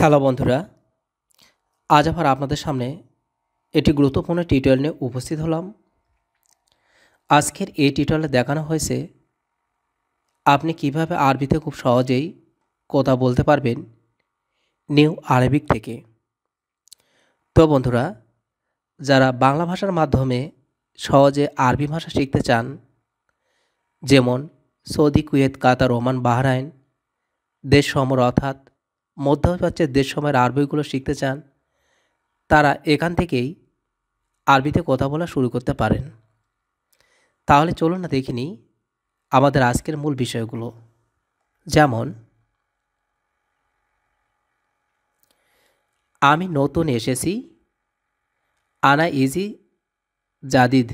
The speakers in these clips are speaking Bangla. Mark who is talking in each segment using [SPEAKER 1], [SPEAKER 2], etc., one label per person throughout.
[SPEAKER 1] হ্যালো বন্ধুরা আজ আবার আপনাদের সামনে এটি গুরুত্বপূর্ণ টিউটোরিয়াল নিয়ে উপস্থিত হলাম আজকের এই টিউটোরিয়ালে দেখানো হয়েছে আপনি কিভাবে আরবিতে খুব সহজেই কথা বলতে পারবেন নিউ আরবিক থেকে তো বন্ধুরা যারা বাংলা ভাষার মাধ্যমে সহজে আরবি ভাষা শিখতে চান যেমন Saudi Kuwait Qatar Oman Bahrain দেশ সমর অর্থাৎ মধ্যপ্রাচ্যের সময়ের আরবিগুলো শিখতে চান তারা এখান থেকেই আরবিতে কথা বলা শুরু করতে পারেন তাহলে চলুন না দেখিনি আমাদের আজকের মূল বিষয়গুলো যেমন আমি নতুন এসেছি আনা ইজি জাদিদ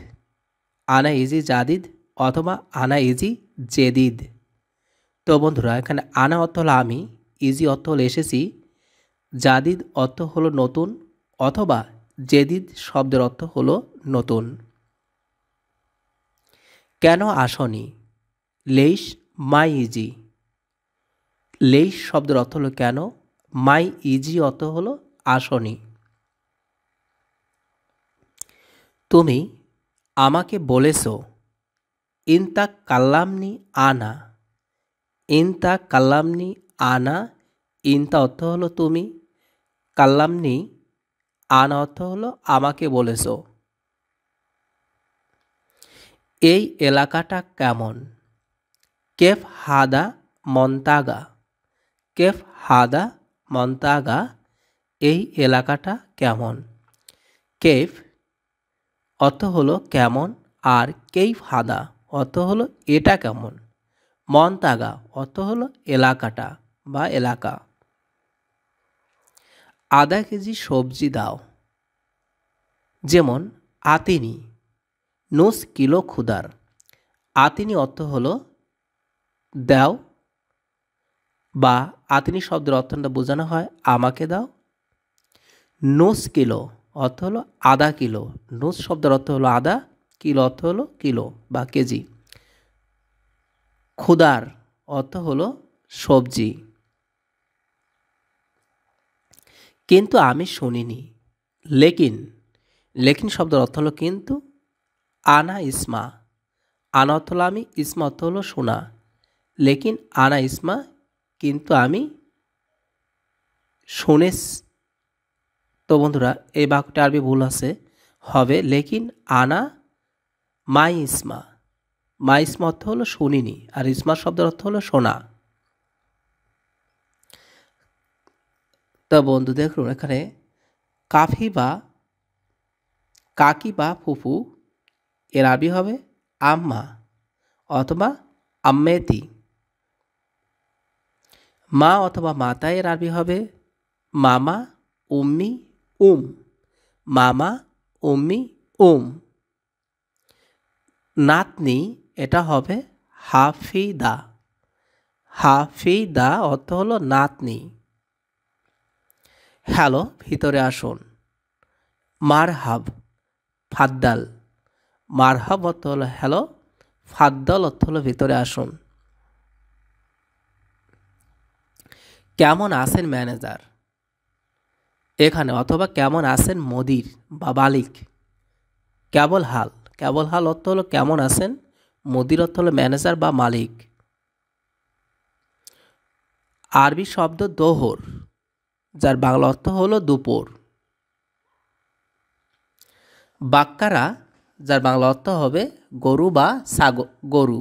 [SPEAKER 1] আনা ইজি জাদিদ অথবা আনা ইজি জেদিদ তো বন্ধুরা এখানে আনা অর্থ হলো আমি ইজি অর্থ হলো এসেছি জাদিদ অর্থ হলো নতুন অথবা জেদিদ শব্দের অর্থ হলো নতুন কেন আসনি লেইস মাই ইজি লেইস শব্দের অর্থ হলো কেন মাই ইজি অর্থ হলো আসনি তুমি আমাকে বলেছ ইন্তা কাল্লামনি আনা ইন্তা কাল্লামনি আনা তা অর্থ হলো তুমি কাল্লামনি আনা অর্থ হলো আমাকে বলেছ এই এলাকাটা কেমন কেফ হাদা মন্তাগা কেফ হাদা মন্তাগা এই এলাকাটা কেমন কেফ অর্থ হলো কেমন আর কেফ হাদা অর্থ হলো এটা কেমন মন্তাগা অর্থ হলো এলাকাটা বা এলাকা আধা কেজি সবজি দাও যেমন আতিনি নোস কিলো ক্ষুদার আতিনি অর্থ হল দাও বা আতিনি শব্দের অর্থটা বোঝানো হয় আমাকে দাও নোস কিলো অর্থ হলো আধা কিলো নোস শব্দের অর্থ হলো আধা কিলো অর্থ হলো কিলো বা কেজি ক্ষুদার অর্থ হলো সবজি কিন্তু আমি শুনিনি লেকিন লেকিন শব্দের অর্থ হলো কিন্তু আনা ইসমা আনা অর্থ হলো আমি ইসমা অর্থ হলো শোনা লেকিন আনা ইসমা কিন্তু আমি শোনে তো বন্ধুরা এই বাক্যটা আরবি ভুল আছে হবে লেকিন আনা মাই ইসমা মাই ইসমা অর্থ হলো শুনিনি আর ইসমা শব্দের অর্থ হলো শোনা তা বন্ধু দেখুন এখানে কাফি বা কাকি বা ফুফু এর আবি হবে আম্মা অথবা আম্মেতি মা অথবা মাতা এর আরবি হবে মামা উম্মি উম মামা উম্মি উম নাতনি এটা হবে হাফিদা হাফিদা অর্থ হলো নাতনি হ্যালো ভিতরে আসুন মারহাব ফাদ্দাল মারহাব অর্থ হলো হ্যালো ফাদ্দাল অর্থ হলো ভিতরে আসুন কেমন আছেন ম্যানেজার এখানে অথবা কেমন আছেন মদির বা বালিক কেবল হাল কেবল হাল অর্থ হলো কেমন আছেন মদির অর্থ হলো ম্যানেজার বা মালিক আরবি শব্দ দোহর যার বাংলা অর্থ হলো দুপুর বাক্কারা যার বাংলা অর্থ হবে গরু বা সাগ গরু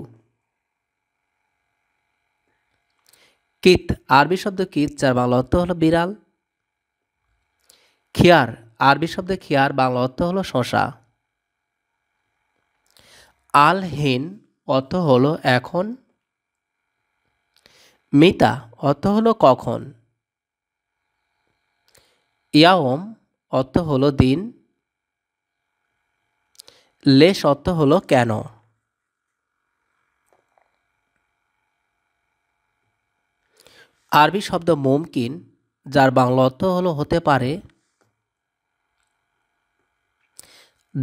[SPEAKER 1] কিত আরবি শব্দ কিত যার বাংলা অর্থ হলো বিড়াল খিয়ার আরবি শব্দে খিয়ার বাংলা অর্থ হলো শশা আলহীন অর্থ হলো এখন মিতা অর্থ হলো কখন ইয়াওম অর্থ হল দিন লেশ অর্থ হলো কেন আরবি শব্দ মুমকিন যার বাংলা অর্থ হলো হতে পারে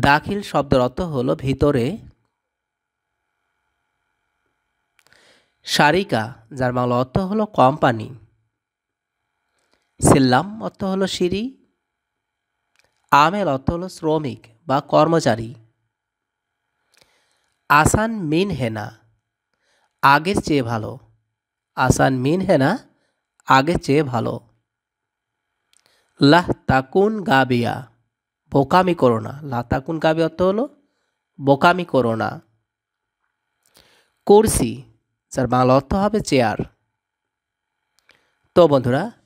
[SPEAKER 1] দাখিল শব্দের অর্থ হলো ভিতরে সারিকা যার বাংলা অর্থ হলো কোম্পানি সিল্লাম অর্থ হলো সিঁড়ি আমেল অর্থ হলো শ্রমিক বা কর্মচারী আসান মিন হেনা আগের চেয়ে ভালো আসান মিন হেনা আগের চেয়ে ভালো লাহ তাকুন গাবিয়া বোকামি করো না লাহ তাকুন গাবি অর্থ হলো বোকামি করো না কুরসি যার বাংলা অর্থ হবে চেয়ার তো বন্ধুরা